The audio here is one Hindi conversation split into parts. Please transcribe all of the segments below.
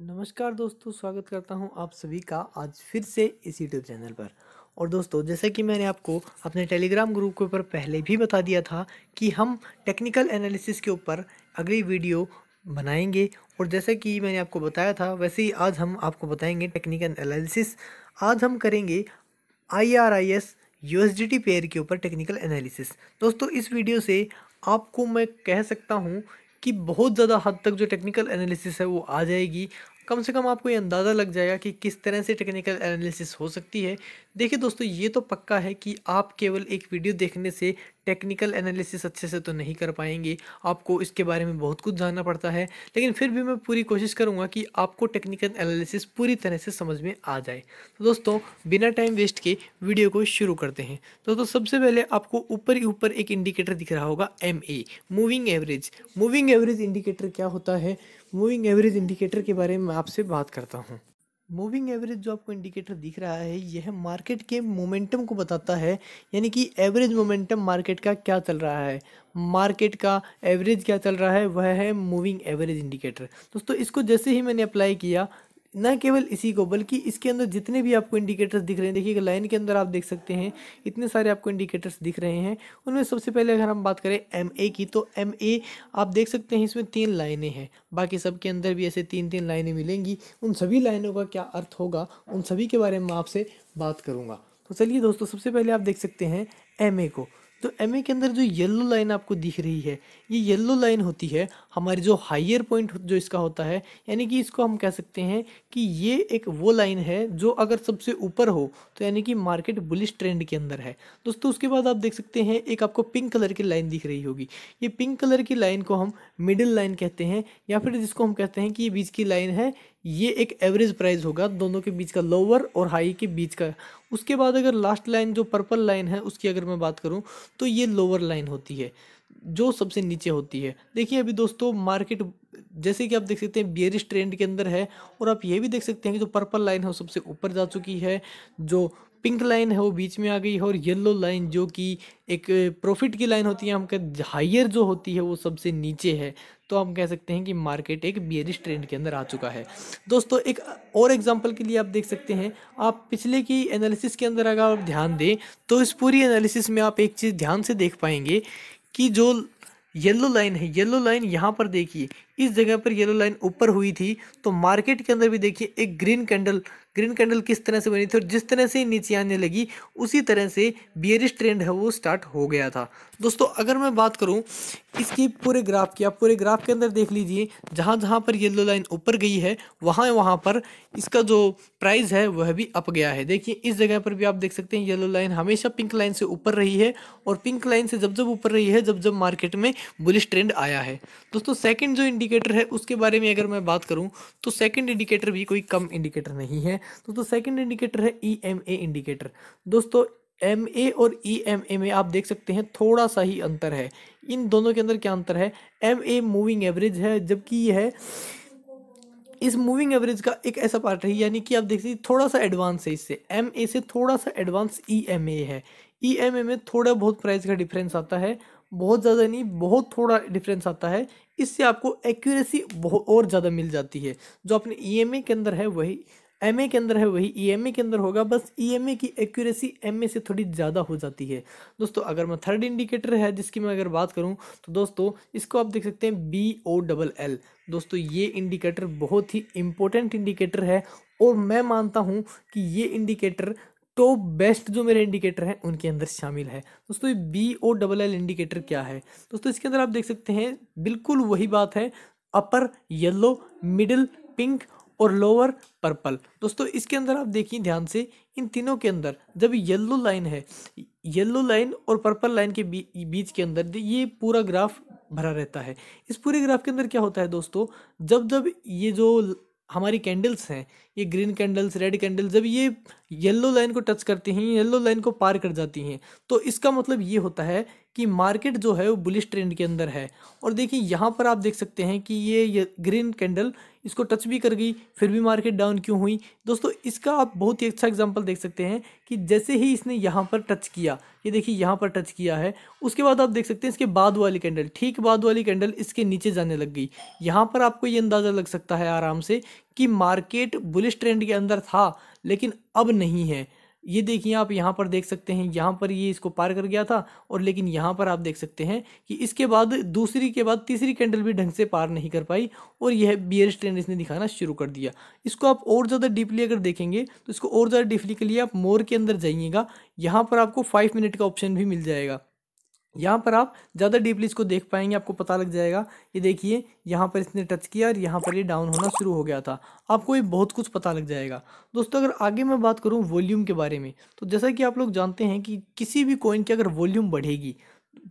नमस्कार दोस्तों स्वागत करता हूं आप सभी का आज फिर से इस यूट्यूब चैनल पर और दोस्तों जैसे कि मैंने आपको अपने टेलीग्राम ग्रुप के ऊपर पहले भी बता दिया था कि हम टेक्निकल एनालिसिस के ऊपर अगली वीडियो बनाएंगे और जैसे कि मैंने आपको बताया था वैसे ही आज हम आपको बताएंगे टेक्निकल एनालिसिस आज हम करेंगे I R I S U S D T pair के ऊपर टेक्निकल एनालिसिस दोस्तों इस वीडियो से आपको मैं कह सकता हूँ कि बहुत ज़्यादा हद तक जो टेक्निकल एनालिसिस है वो आ जाएगी कम से कम आपको ये अंदाज़ा लग जाएगा कि किस तरह से टेक्निकल एनालिसिस हो सकती है देखिए दोस्तों ये तो पक्का है कि आप केवल एक वीडियो देखने से टेक्निकल एनालिसिस अच्छे से तो नहीं कर पाएंगे आपको इसके बारे में बहुत कुछ जानना पड़ता है लेकिन फिर भी मैं पूरी कोशिश करूँगा कि आपको टेक्निकल एनालिसिस पूरी तरह से समझ में आ जाए तो दोस्तों बिना टाइम वेस्ट के वीडियो को शुरू करते हैं तो दोस्तों सबसे पहले आपको ऊपर ही ऊपर एक इंडिकेटर दिख रहा होगा M moving average moving average indicator क्या होता है मूविंग एवरेज इंडिकेटर के बारे में आपसे बात करता हूँ मूविंग एवरेज जो आपको इंडिकेटर दिख रहा है यह मार्केट के मोमेंटम को बताता है यानी कि एवरेज मोमेंटम मार्केट का क्या चल रहा है मार्केट का एवरेज क्या चल रहा है वह है मूविंग एवरेज इंडिकेटर दोस्तों इसको जैसे ही मैंने अप्लाई किया न केवल इसी को बल्कि इसके अंदर जितने भी आपको इंडिकेटर्स दिख रहे हैं देखिए लाइन के अंदर आप देख सकते हैं इतने सारे आपको इंडिकेटर्स दिख रहे हैं उनमें सबसे पहले अगर हम बात करें एम ए की तो एम ए आप देख सकते हैं इसमें तीन लाइनें हैं बाकी सब के अंदर भी ऐसे तीन तीन लाइनें मिलेंगी उन सभी लाइनों का क्या अर्थ होगा उन सभी के बारे में आपसे बात करूँगा तो चलिए दोस्तों सबसे पहले आप देख सकते हैं एम ए को तो एम के अंदर जो येलो लाइन आपको दिख रही है ये येलो लाइन होती है हमारी जो हाइयर पॉइंट जो इसका होता है यानी कि इसको हम कह सकते हैं कि ये एक वो लाइन है जो अगर सबसे ऊपर हो तो यानी कि मार्केट बुलिश ट्रेंड के अंदर है दोस्तों उसके बाद आप देख सकते हैं एक आपको पिंक कलर की लाइन दिख रही होगी ये पिंक कलर की लाइन को हम मिडिल लाइन कहते हैं या फिर जिसको हम कहते हैं कि ये बीच की लाइन है ये एक एवरेज प्राइस होगा दोनों के बीच का लोअर और हाई के बीच का उसके बाद अगर लास्ट लाइन जो पर्पल लाइन है उसकी अगर मैं बात करूँ तो ये लोअर लाइन होती है जो सबसे नीचे होती है देखिए अभी दोस्तों मार्केट जैसे कि आप देख सकते हैं बियरिश ट्रेंड के अंदर है और आप ये भी देख सकते हैं कि जो पर्पल लाइन है वो सबसे ऊपर जा चुकी है जो पिंक लाइन है वो बीच में आ गई है और येलो लाइन जो कि एक प्रॉफिट की लाइन होती है हम कह हाइयर जो होती है वो सबसे नीचे है तो हम कह सकते हैं कि मार्केट एक बियरिश ट्रेंड के अंदर आ चुका है दोस्तों एक और एग्जांपल के लिए आप देख सकते हैं आप पिछले की एनालिसिस के अंदर अगर आप ध्यान दें तो इस पूरी एनालिसिस में आप एक चीज़ ध्यान से देख पाएंगे कि जो येलो लाइन है येलो लाइन यहाँ पर देखिए इस जगह पर येलो लाइन ऊपर हुई थी तो मार्केट के अंदर भी देखिए एक ग्रीन कैंडल ग्रीन कैंडल किस तरह से बनी थी और जिस तरह से नीचे आने लगी उसी तरह से बियरिश ट्रेंड है वो स्टार्ट हो गया था दोस्तों अगर मैं बात करूं इसकी पूरे ग्राफ की आप पूरे ग्राफ के अंदर देख लीजिए जहां जहां पर येलो लाइन ऊपर गई है वहां वहां पर इसका जो प्राइस है वह भी अप गया है देखिए इस जगह पर भी आप देख सकते हैं येलो लाइन हमेशा पिंक लाइन से ऊपर रही है और पिंक लाइन से जब जब ऊपर रही है जब जब मार्केट में बुलिश ट्रेंड आया है दोस्तों सेकेंड जो इंडिकेट इंडिकेटर है उसके बारे में अगर मैं बात करूँ तो सेकेंड इंडिकेटर भी कोई कम इंडिकेटर नहीं है तो, तो सेकेंड इंडिकेटर है ई एम ए इंडिकेटर दोस्तों एम ए और ई एम ए में आप देख सकते हैं थोड़ा सा ही अंतर है इन दोनों के अंदर क्या अंतर है एम ए मूविंग एवरेज है जबकि यह है इस मूविंग एवरेज का एक ऐसा पार्ट है यानी कि आप देख सकते थोड़ा सा एडवांस है इससे एम ए से थोड़ा सा एडवांस ई एम ए है ई एम ए में थोड़ा बहुत प्राइस का डिफरेंस आता है बहुत ज़्यादा नहीं बहुत थोड़ा डिफरेंस आता है इससे आपको एक्यूरेसी बहुत और ज़्यादा मिल जाती है जो अपने ई e के अंदर है वही एम के अंदर है वही ई e के अंदर होगा बस ई e की एक्यूरेसी एम से थोड़ी ज़्यादा हो जाती है दोस्तों अगर मैं थर्ड इंडिकेटर है जिसकी मैं अगर बात करूँ तो दोस्तों इसको आप देख सकते हैं बी ओ डबल एल दोस्तों ये इंडिकेटर बहुत ही इम्पोर्टेंट इंडिकेटर है और मैं मानता हूँ कि ये इंडिकेटर टॉप तो बेस्ट जो मेरे इंडिकेटर हैं उनके अंदर शामिल है दोस्तों ये B O double L indicator क्या है दोस्तों इसके अंदर आप देख सकते हैं बिल्कुल वही बात है अपर येलो मिडिल पिंक और लोअर पर्पल दोस्तों इसके अंदर आप देखिए ध्यान से इन तीनों के अंदर जब येलो लाइन है येलो लाइन और पर्पल लाइन के बी बीच के अंदर तो ये पूरा ग्राफ भरा रहता है इस पूरे ग्राफ के अंदर क्या होता है दोस्तों जब जब ये जो हमारी कैंडल्स हैं ये ग्रीन कैंडल्स रेड कैंडल्स जब ये येलो लाइन को टच करती हैं येलो लाइन को पार कर जाती हैं तो इसका मतलब ये होता है कि मार्केट जो है वो बुलिश ट्रेंड के अंदर है और देखिए यहाँ पर आप देख सकते हैं कि ये, ये ग्रीन कैंडल इसको टच भी कर गई फिर भी मार्केट डाउन क्यों हुई दोस्तों इसका आप बहुत ही अच्छा एग्जांपल देख सकते हैं कि जैसे ही इसने यहाँ पर टच किया ये देखिए यहाँ पर टच किया है उसके बाद आप देख सकते हैं इसके बाद वाली कैंडल ठीक बाद वाली कैंडल इसके नीचे जाने लग गई यहाँ पर आपको ये अंदाज़ा लग सकता है आराम से कि मार्केट बुलिश ट्रेंड के अंदर था लेकिन अब नहीं है ये देखिए आप यहाँ पर देख सकते हैं यहाँ पर ये इसको पार कर गया था और लेकिन यहाँ पर आप देख सकते हैं कि इसके बाद दूसरी के बाद तीसरी कैंडल भी ढंग से पार नहीं कर पाई और यह एस ट्रेंड इसने दिखाना शुरू कर दिया इसको आप और ज़्यादा डीपली अगर देखेंगे तो इसको और ज़्यादा डीपली के लिए आप मोर के अंदर जाइएगा यहाँ पर आपको फाइव मिनट का ऑप्शन भी मिल जाएगा यहाँ पर आप ज़्यादा डीपली इसको देख पाएंगे आपको पता लग जाएगा ये देखिए यहाँ पर इसने टच किया और यहाँ पर ये डाउन होना शुरू हो गया था आपको ये बहुत कुछ पता लग जाएगा दोस्तों अगर आगे मैं बात करूँ वॉल्यूम के बारे में तो जैसा कि आप लोग जानते हैं कि किसी भी कॉइन की अगर वॉल्यूम बढ़ेगी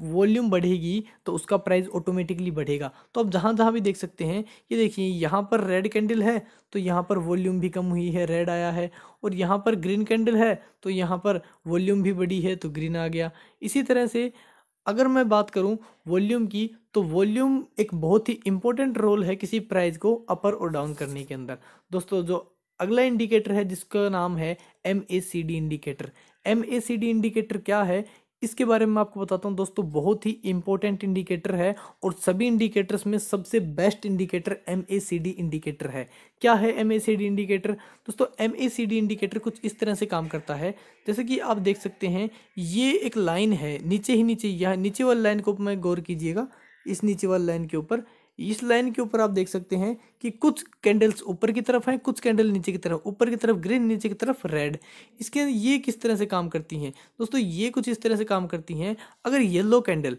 वॉल्यूम बढ़ेगी तो उसका प्राइस ऑटोमेटिकली बढ़ेगा तो आप जहाँ जहाँ भी देख सकते हैं ये देखिए यहाँ पर रेड कैंडल है तो यहाँ पर वॉल्यूम भी कम हुई है रेड आया है और यहाँ पर ग्रीन कैंडल है तो यहाँ पर वॉल्यूम भी बढ़ी है तो ग्रीन आ गया इसी तरह से अगर मैं बात करूं वॉल्यूम की तो वॉल्यूम एक बहुत ही इंपॉर्टेंट रोल है किसी प्राइस को अपर और डाउन करने के अंदर दोस्तों जो अगला इंडिकेटर है जिसका नाम है M A C D indicator M A C D indicator क्या है इसके बारे में आपको बताता हूँ दोस्तों बहुत ही इंपॉर्टेंट इंडिकेटर है और सभी इंडिकेटर्स में सबसे बेस्ट इंडिकेटर एम इंडिकेटर है क्या है एम इंडिकेटर दोस्तों एम इंडिकेटर कुछ इस तरह से काम करता है जैसे कि आप देख सकते हैं ये एक लाइन है नीचे ही नीचे यहाँ नीचे वाली लाइन को मैं गौर कीजिएगा इस नीचे वाली लाइन के ऊपर इस लाइन के ऊपर आप देख सकते हैं कि कुछ कैंडल्स ऊपर की तरफ हैं कुछ कैंडल नीचे की तरफ ऊपर की तरफ ग्रीन नीचे की तरफ रेड इसके ये किस तरह से काम करती हैं दोस्तों ये कुछ इस तरह से काम करती हैं अगर येलो कैंडल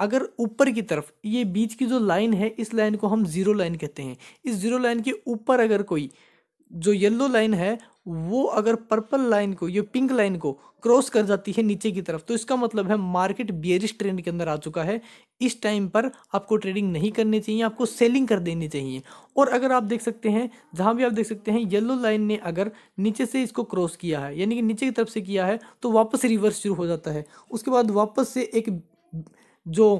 अगर ऊपर की तरफ ये बीच की जो लाइन है इस लाइन को हम ज़ीरो लाइन कहते हैं इस ज़ीरो लाइन के ऊपर अगर कोई जो येल्लो लाइन है वो अगर पर्पल लाइन को ये पिंक लाइन को क्रॉस कर जाती है नीचे की तरफ तो इसका मतलब है मार्केट बियरिश ट्रेंड के अंदर आ चुका है इस टाइम पर आपको ट्रेडिंग नहीं करनी चाहिए आपको सेलिंग कर देनी चाहिए और अगर आप देख सकते हैं जहाँ भी आप देख सकते हैं येलो लाइन ने अगर नीचे से इसको क्रॉस किया है यानी कि नीचे की तरफ से किया है तो वापस रिवर्स शुरू हो जाता है उसके बाद वापस से एक जो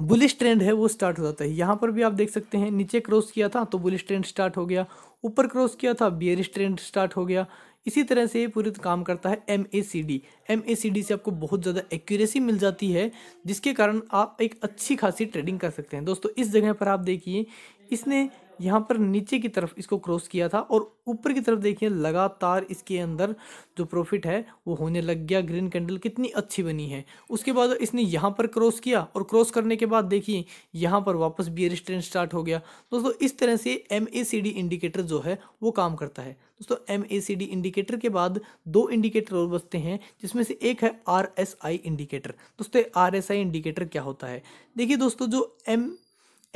बुलिश ट्रेंड है वो स्टार्ट हो जाता है यहाँ पर भी आप देख सकते हैं नीचे क्रॉस किया था तो बुलिश ट्रेंड स्टार्ट हो गया ऊपर क्रॉस किया था बियरिश ट्रेंड स्टार्ट हो गया इसी तरह से ये पूरे काम करता है M A C D M A C D से आपको बहुत ज़्यादा एक्यूरेसी मिल जाती है जिसके कारण आप एक अच्छी खासी ट्रेडिंग कर सकते हैं दोस्तों इस जगह पर आप देखिए इसने यहाँ पर नीचे की तरफ इसको क्रॉस किया था और ऊपर की तरफ देखिए लगातार इसके अंदर जो प्रॉफिट है वो होने लग गया ग्रीन कैंडल कितनी अच्छी बनी है उसके बाद इसने यहाँ पर क्रॉस किया और क्रॉस करने के बाद देखिए यहाँ पर वापस बी स्ट्रेन स्टार्ट हो गया दोस्तों इस तरह से एम इंडिकेटर जो है वो काम करता है दोस्तों एम इंडिकेटर के बाद दो इंडिकेटर और बचते हैं जिसमें से एक है आर इंडिकेटर दोस्तों आर इंडिकेटर क्या होता है देखिए दोस्तों जो M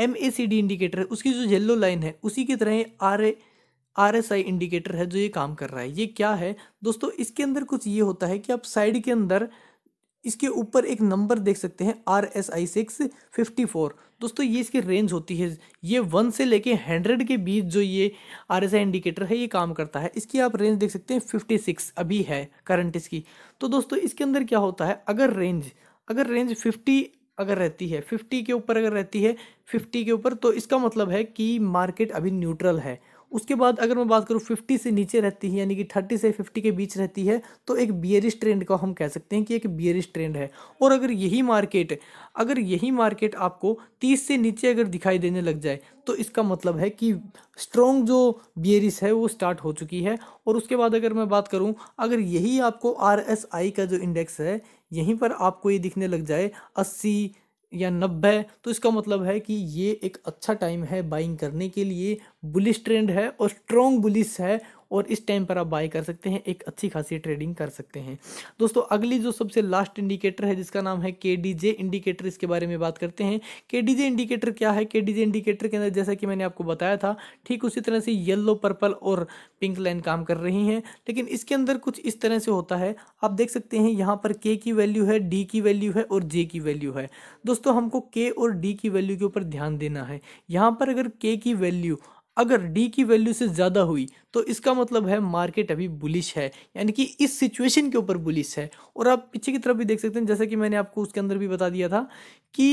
M A C D indicator है उसकी जो येल्लो लाइन है उसी की तरह R A R S I indicator है जो ये काम कर रहा है ये क्या है दोस्तों इसके अंदर कुछ ये होता है कि आप साइड के अंदर इसके ऊपर एक नंबर देख सकते हैं R S I six fifty four दोस्तों ये इसकी रेंज होती है ये वन से लेके हंड्रेड के बीच जो ये आर एस आई इंडिकेटर है ये काम करता है इसकी आप रेंज देख सकते हैं फिफ्टी सिक्स अभी है करंट इसकी तो दोस्तों इसके अंदर क्या होता है अगर रेंज अगर रेंज फिफ्टी अगर रहती है फिफ्टी के ऊपर अगर रहती है फिफ्टी के ऊपर तो इसका मतलब है कि मार्केट अभी न्यूट्रल है उसके बाद अगर मैं बात करूँ फिफ्टी से नीचे रहती है यानी कि थर्टी से फिफ्टी के बीच रहती है तो एक बियरिश ट्रेंड का हम कह सकते हैं कि एक बियरिश ट्रेंड है और अगर यही मार्केट अगर यही मार्केट आपको तीस से नीचे अगर दिखाई देने लग जाए तो इसका मतलब है कि स्ट्रॉन्ग जो बियरिस है वो स्टार्ट हो चुकी है और उसके बाद अगर मैं बात करूं अगर यही आपको आर एस आई का जो इंडेक्स है यहीं पर आपको ये दिखने लग जाए अस्सी या नब्बे तो इसका मतलब है कि ये एक अच्छा टाइम है बाइंग करने के लिए बुलिस ट्रेंड है और स्ट्रॉन्ग बुलिस है और इस टाइम पर आप बाय कर सकते हैं एक अच्छी खासी ट्रेडिंग कर सकते हैं दोस्तों अगली जो सबसे लास्ट इंडिकेटर है जिसका नाम है के डी जे इंडिकेटर इसके बारे में बात करते हैं के डी जे इंडिकेटर क्या है के डी जे इंडिकेटर के अंदर जैसा कि मैंने आपको बताया था ठीक उसी तरह से येलो पर्पल और पिंक लाइन काम कर रही हैं लेकिन इसके अंदर कुछ इस तरह से होता है आप देख सकते हैं यहाँ पर के की वैल्यू है डी की वैल्यू है और जे की वैल्यू है दोस्तों हमको के और डी की वैल्यू के ऊपर ध्यान देना है यहाँ पर अगर के की वैल्यू अगर डी की वैल्यू से ज़्यादा हुई तो इसका मतलब है मार्केट अभी बुलिश है यानी कि इस सिचुएशन के ऊपर बुलिश है और आप पीछे की तरफ भी देख सकते हैं जैसा कि मैंने आपको उसके अंदर भी बता दिया था कि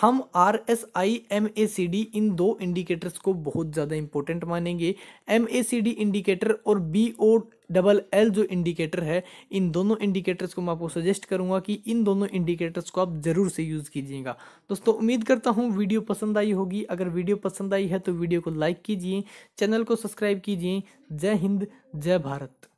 हम R S I M A C D इन दो इंडिकेटर्स को बहुत ज़्यादा इंपॉर्टेंट मानेंगे M A C D indicator और बी ओ डबल एल जो इंडिकेटर है इन दोनों इंडिकेटर्स को मैं आपको सजेस्ट करूंगा कि इन दोनों इंडिकेटर्स को आप ज़रूर से यूज़ कीजिएगा दोस्तों उम्मीद करता हूँ वीडियो पसंद आई होगी अगर वीडियो पसंद आई है तो वीडियो को लाइक कीजिए चैनल को सब्सक्राइब कीजिए जय हिंद जय भारत